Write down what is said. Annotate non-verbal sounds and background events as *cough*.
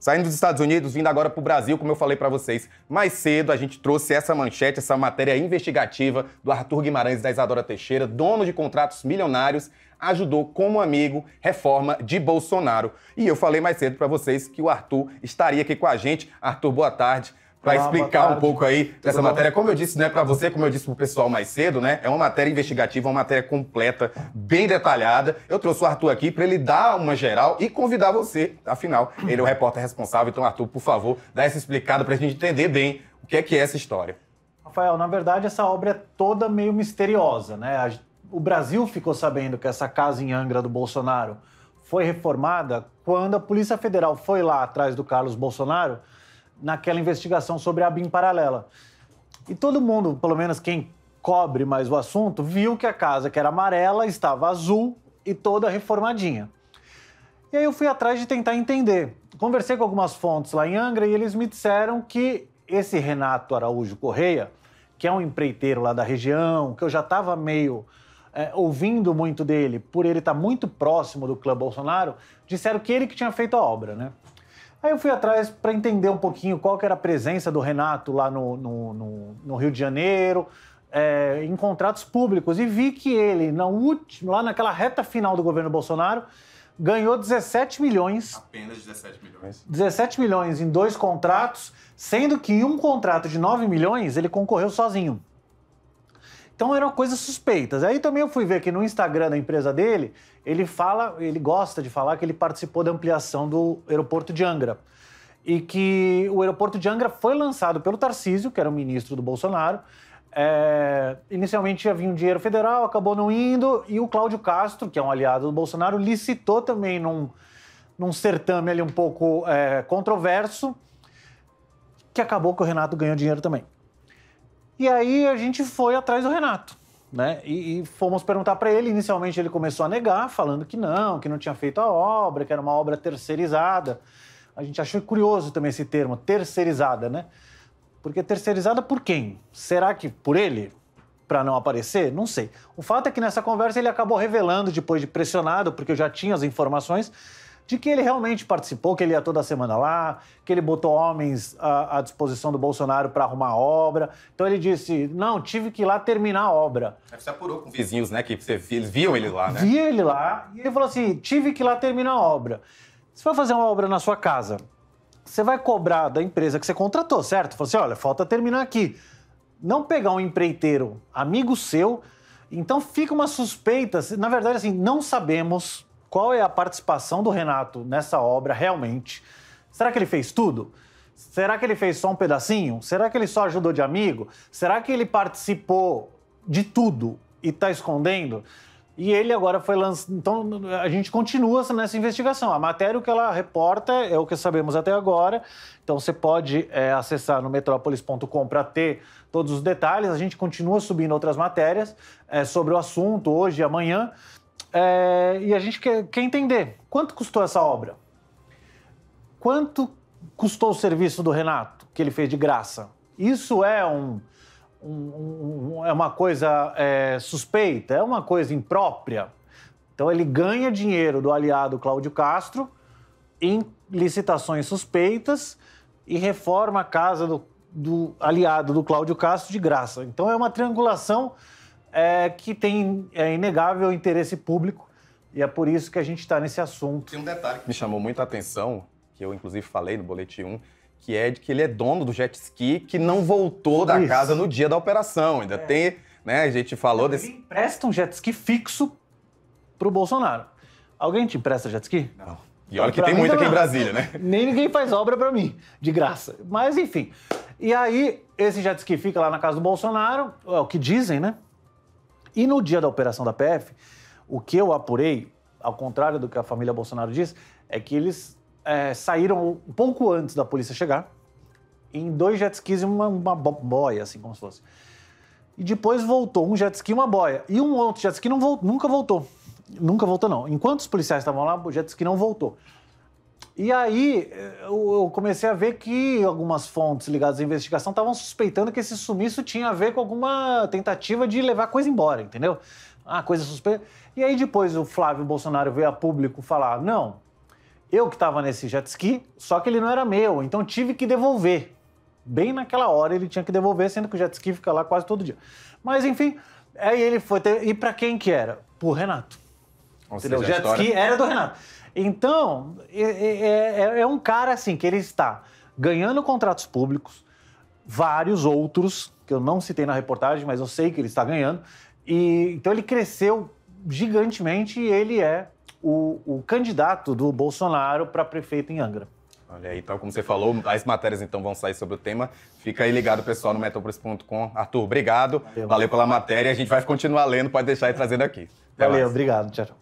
Saindo dos Estados Unidos, vindo agora para o Brasil, como eu falei para vocês mais cedo, a gente trouxe essa manchete, essa matéria investigativa do Arthur Guimarães e da Isadora Teixeira, dono de contratos milionários, ajudou como amigo reforma de Bolsonaro. E eu falei mais cedo para vocês que o Arthur estaria aqui com a gente. Arthur, boa tarde para explicar um pouco aí dessa matéria. Como eu disse, né, para você, como eu disse pro pessoal mais cedo, né, é uma matéria investigativa, uma matéria completa, bem detalhada. Eu trouxe o Arthur aqui para ele dar uma geral e convidar você, afinal, ele é o repórter responsável. Então, Arthur, por favor, dá essa explicada para a gente entender bem o que é que é essa história. Rafael, na verdade, essa obra é toda meio misteriosa, né? O Brasil ficou sabendo que essa casa em Angra do Bolsonaro foi reformada quando a Polícia Federal foi lá atrás do Carlos Bolsonaro naquela investigação sobre a BIM paralela. E todo mundo, pelo menos quem cobre mais o assunto, viu que a casa que era amarela estava azul e toda reformadinha. E aí eu fui atrás de tentar entender. Conversei com algumas fontes lá em Angra e eles me disseram que esse Renato Araújo Correia, que é um empreiteiro lá da região, que eu já estava meio é, ouvindo muito dele, por ele estar tá muito próximo do clã Bolsonaro, disseram que ele que tinha feito a obra, né? Aí eu fui atrás para entender um pouquinho qual que era a presença do Renato lá no, no, no, no Rio de Janeiro, é, em contratos públicos, e vi que ele, na última, lá naquela reta final do governo Bolsonaro, ganhou 17 milhões. Apenas 17 milhões. 17 milhões em dois contratos, sendo que em um contrato de 9 milhões ele concorreu sozinho. Então eram coisas suspeitas. Aí também eu fui ver que no Instagram da empresa dele, ele fala, ele gosta de falar que ele participou da ampliação do aeroporto de Angra. E que o aeroporto de Angra foi lançado pelo Tarcísio, que era o ministro do Bolsonaro. É, inicialmente ia vir um dinheiro federal, acabou não indo, e o Cláudio Castro, que é um aliado do Bolsonaro, licitou também num, num certame ali um pouco é, controverso, que acabou que o Renato ganhou dinheiro também. E aí a gente foi atrás do Renato. Né? E, e, fomos perguntar para ele. Inicialmente ele começou a negar, falando que não, que não tinha feito a obra, que era uma obra terceirizada. A gente achou curioso também esse termo, terceirizada, né? Porque terceirizada por quem? Será que por ele? Para não aparecer? Não sei. O fato é que nessa conversa ele acabou revelando, depois de pressionado, porque eu já tinha as informações, de que ele realmente participou, que ele ia toda semana lá, que ele botou homens à, à disposição do Bolsonaro para arrumar a obra. Então ele disse: não, tive que ir lá terminar a obra. Você apurou com vizinhos, né? Que você, eles viam ele lá, né? Via ele lá e ele falou assim: tive que ir lá terminar a obra. Você vai fazer uma obra na sua casa, você vai cobrar da empresa que você contratou, certo? Falou assim: olha, falta terminar aqui. Não pegar um empreiteiro amigo seu. Então fica uma suspeita. Na verdade, assim, não sabemos qual é a participação do Renato nessa obra realmente? Será que ele fez tudo? Será que ele fez só um pedacinho? Será que ele só ajudou de amigo? Será que ele participou de tudo e está escondendo? E ele agora foi lançado. Então a gente continua nessa investigação. A matéria que ela reporta é o que sabemos até agora. Então você pode é, acessar no metrópolis.com para ter todos os detalhes. A gente continua subindo outras matérias é, sobre o assunto hoje e amanhã. É, e a gente quer, quer entender quanto custou essa obra? Quanto custou o serviço do Renato, que ele fez de graça? Isso é um, um, um, é uma coisa é, suspeita, é uma coisa imprópria. Então ele ganha dinheiro do aliado Cláudio Castro em licitações suspeitas e reforma a casa do, do aliado do Cláudio Castro de graça. Então é uma triangulação é, que tem é, inegável interesse público e é por isso que a gente está nesse assunto. Tem um detalhe que me chamou muita atenção, que eu inclusive falei no Boletim 1, que é de que ele é dono do jet ski que não voltou da isso. casa no dia da operação. Ainda é. tem, né? A gente falou ele desse. Ele empresta um jet ski fixo para o Bolsonaro. Alguém te empresta jet ski? Não. E olha que pra tem muito aqui em Brasília, né? *laughs* Nem ninguém faz obra para mim, de graça. Mas enfim. E aí, esse jet ski fica lá na casa do Bolsonaro, é o que dizem, né? E no dia da operação da PF, o que eu apurei, ao contrário do que a família Bolsonaro diz, é que eles é, saíram um pouco antes da polícia chegar, em dois jet skis e uma, uma boia, assim como se fosse. E depois voltou um jet ski e uma boia. E um outro jet ski não voltou, nunca voltou. Nunca voltou, não. Enquanto os policiais estavam lá, o jet ski não voltou. E aí eh, eu comecei a ver que algumas fontes ligadas à investigação estavam suspeitando que esse sumiço tinha a ver com alguma tentativa de levar coisa embora, entendeu? Ah, coisa suspeita. E aí depois o Flávio Bolsonaro veio a público falar: não, eu que estava nesse jet ski, só que ele não era meu, então tive que devolver. Bem naquela hora ele tinha que devolver, sendo que o jet ski fica lá quase todo dia. Mas enfim, aí ele foi. Ter... E para quem que era? Pro Renato. Ou seja, o jet ski era do Renato. Então, é é, é, é, é um cara assim que ele está ganhando contratos públicos, vários outros, que eu não citei na reportagem, mas eu sei que ele está ganhando. E, então ele cresceu gigantemente e ele é o, o candidato do Bolsonaro para prefeito em Angra. Olha aí, então, como você falou, as matérias então vão sair sobre o tema. Fica aí ligado, pessoal, no metropolis.com. Arthur, obrigado. Valeu, Valeu pela matéria. A gente vai continuar lendo, pode deixar e trazendo aqui. Até Valeu, mais. obrigado. Tchau.